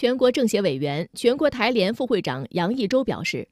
全国政协委员、全国台联副会长杨毅周表示，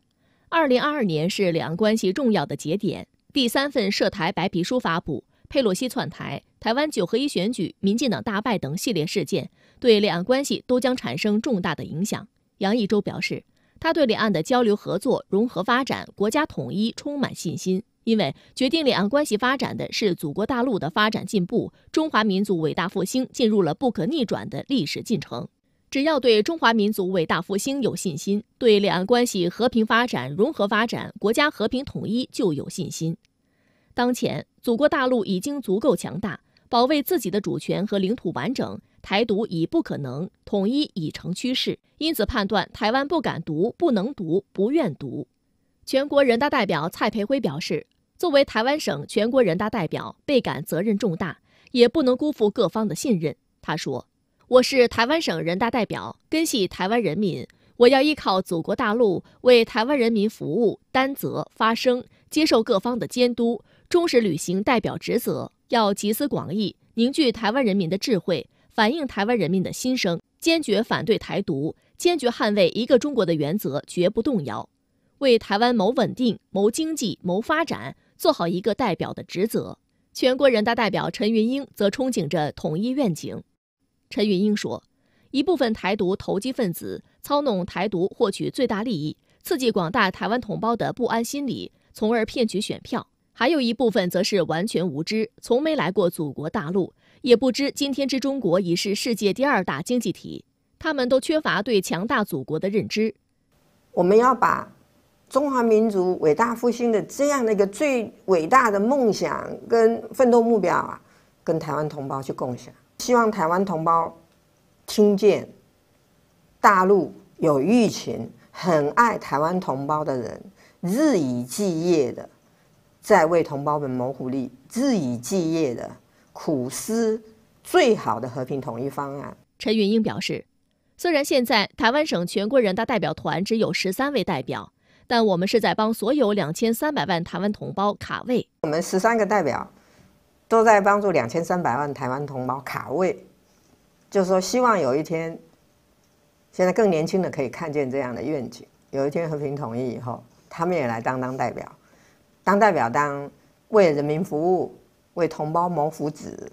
二零二二年是两岸关系重要的节点。第三份涉台白皮书发布，佩洛西窜台，台湾九合一选举、民进党大败等系列事件，对两岸关系都将产生重大的影响。杨毅周表示，他对两岸的交流合作、融合发展、国家统一充满信心，因为决定两岸关系发展的是祖国大陆的发展进步，中华民族伟大复兴进入了不可逆转的历史进程。只要对中华民族伟大复兴有信心，对两岸关系和平发展、融合发展、国家和平统一就有信心。当前，祖国大陆已经足够强大，保卫自己的主权和领土完整，台独已不可能，统一已成趋势。因此，判断台湾不敢独、不能独、不愿独。全国人大代表蔡培辉表示：“作为台湾省全国人大代表，倍感责任重大，也不能辜负各方的信任。”他说。我是台湾省人大代表，根系台湾人民，我要依靠祖国大陆，为台湾人民服务，担责发声，接受各方的监督，忠实履行代表职责。要集思广益，凝聚台湾人民的智慧，反映台湾人民的心声，坚决反对台独，坚决捍卫一个中国的原则，绝不动摇。为台湾谋稳定、谋经济、谋发展，做好一个代表的职责。全国人大代表陈云英则憧憬着统一愿景。陈云英说：“一部分台独投机分子操弄台独，获取最大利益，刺激广大台湾同胞的不安心理，从而骗取选票。还有一部分则是完全无知，从没来过祖国大陆，也不知今天之中国已是世界第二大经济体。他们都缺乏对强大祖国的认知。我们要把中华民族伟大复兴的这样的一个最伟大的梦想跟奋斗目标啊，跟台湾同胞去共享。”希望台湾同胞听见，大陆有疫情，很爱台湾同胞的人日以继夜的在为同胞们谋福利，日以继夜的苦思最好的和平统一方案。陈云英表示，虽然现在台湾省全国人大代表团只有十三位代表，但我们是在帮所有两千三百万台湾同胞卡位。我们十三个代表。都在帮助两千三百万台湾同胞卡位，就是说，希望有一天，现在更年轻的可以看见这样的愿景。有一天和平统一以后，他们也来当当代表，当代表当为人民服务，为同胞谋福祉。